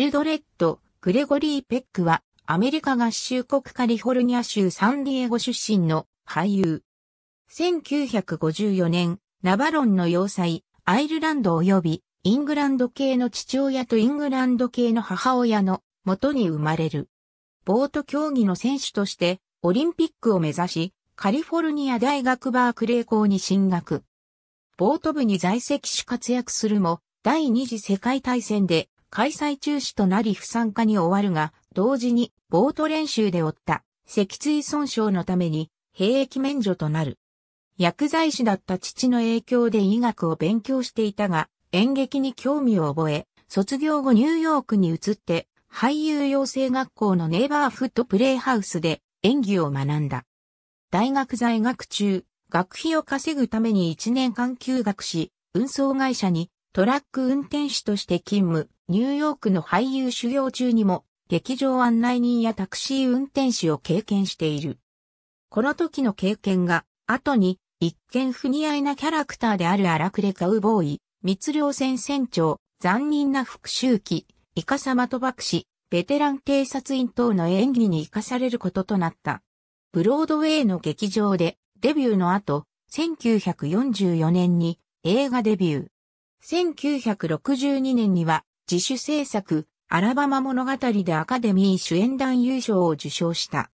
エルドレッド・グレゴリー・ペックは、アメリカ合衆国カリフォルニア州サンディエゴ出身の俳優。1954年、ナバロンの要塞、アイルランド及び、イングランド系の父親とイングランド系の母親の元に生まれる。ボート競技の選手として、オリンピックを目指し、カリフォルニア大学バークレー校に進学。ボート部に在籍し活躍するも、第二次世界大戦で開催中止となり不参加に終わるが、同時にボート練習で負った脊椎損傷のために兵役免除となる。薬剤師だった父の影響で医学を勉強していたが、演劇に興味を覚え、卒業後ニューヨークに移って、俳優養成学校のネイバーフットプレイハウスで演技を学んだ。大学在学中、学費を稼ぐために1年間休学し、運送会社にトラック運転手として勤務、ニューヨークの俳優修行中にも、劇場案内人やタクシー運転手を経験している。この時の経験が、後に、一見不似合いなキャラクターである荒くれカウボーイ、密漁船船長、残忍な復讐記、イカサマと爆死、ベテラン偵察員等の演技に生かされることとなった。ブロードウェイの劇場で、デビューの後、1944年に映画デビュー。1962年には自主制作、アラバマ物語でアカデミー主演男優賞を受賞した。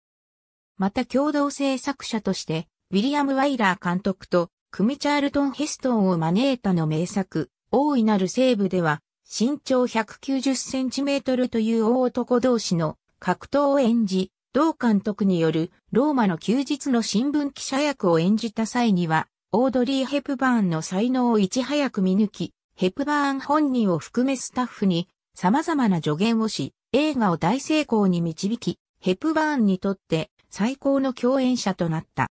また共同制作者として、ウィリアム・ワイラー監督と、クミ・チャールトン・ヘストンを招いたの名作、大いなる西部では、身長190センチメートルという大男同士の格闘を演じ、同監督によるローマの休日の新聞記者役を演じた際には、オードリー・ヘプバーンの才能をいち早く見抜き、ヘプバーン本人を含めスタッフに様々な助言をし、映画を大成功に導き、ヘプバーンにとって最高の共演者となった。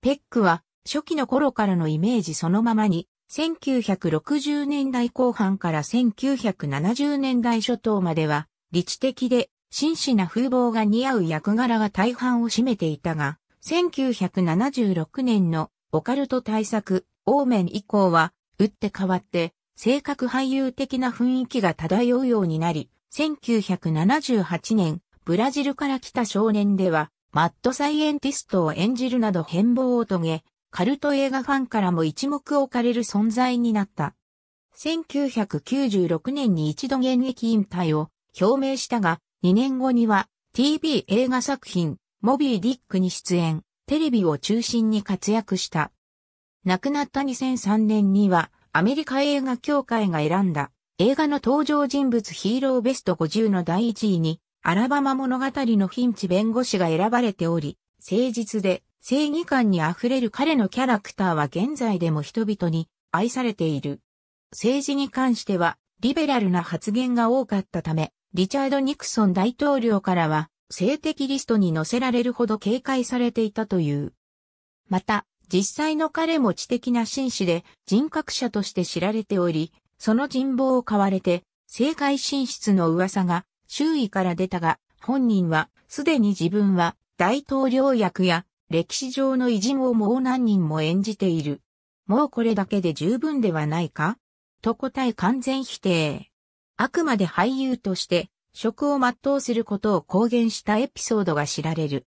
ペックは初期の頃からのイメージそのままに、1960年代後半から1970年代初頭までは、理知的で真摯な風貌が似合う役柄が大半を占めていたが、1976年のオカルト対策、オーメン以降は、打って変わって、性格俳優的な雰囲気が漂うようになり、1978年、ブラジルから来た少年では、マッドサイエンティストを演じるなど変貌を遂げ、カルト映画ファンからも一目置かれる存在になった。1996年に一度現役引退を表明したが、2年後には TV 映画作品、モビー・ディックに出演、テレビを中心に活躍した。亡くなった2003年には、アメリカ映画協会が選んだ、映画の登場人物ヒーローベスト50の第1位に、アラバマ物語のフィンチ弁護士が選ばれており、誠実で正義感に溢れる彼のキャラクターは現在でも人々に愛されている。政治に関しては、リベラルな発言が多かったため、リチャード・ニクソン大統領からは、性的リストに載せられるほど警戒されていたという。また、実際の彼も知的な紳士で人格者として知られており、その人望を買われて、政界進出の噂が周囲から出たが、本人はすでに自分は大統領役や歴史上の偉人をもう何人も演じている。もうこれだけで十分ではないかと答え完全否定。あくまで俳優として職を全うすることを公言したエピソードが知られる。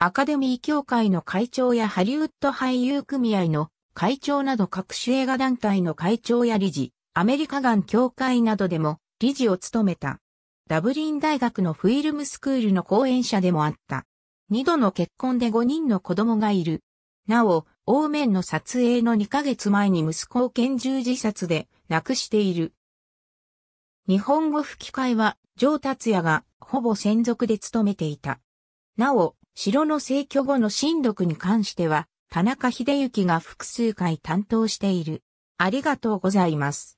アカデミー協会の会長やハリウッド俳優組合の会長など各種映画団体の会長や理事、アメリカガン協会などでも理事を務めた。ダブリン大学のフィルムスクールの講演者でもあった。二度の結婚で5人の子供がいる。なお、オンの撮影の2ヶ月前に息子を拳銃自殺で亡くしている。日本語吹き替えは、上達也がほぼ専属で務めていた。なお、城の成居後の親読に関しては、田中秀幸が複数回担当している。ありがとうございます。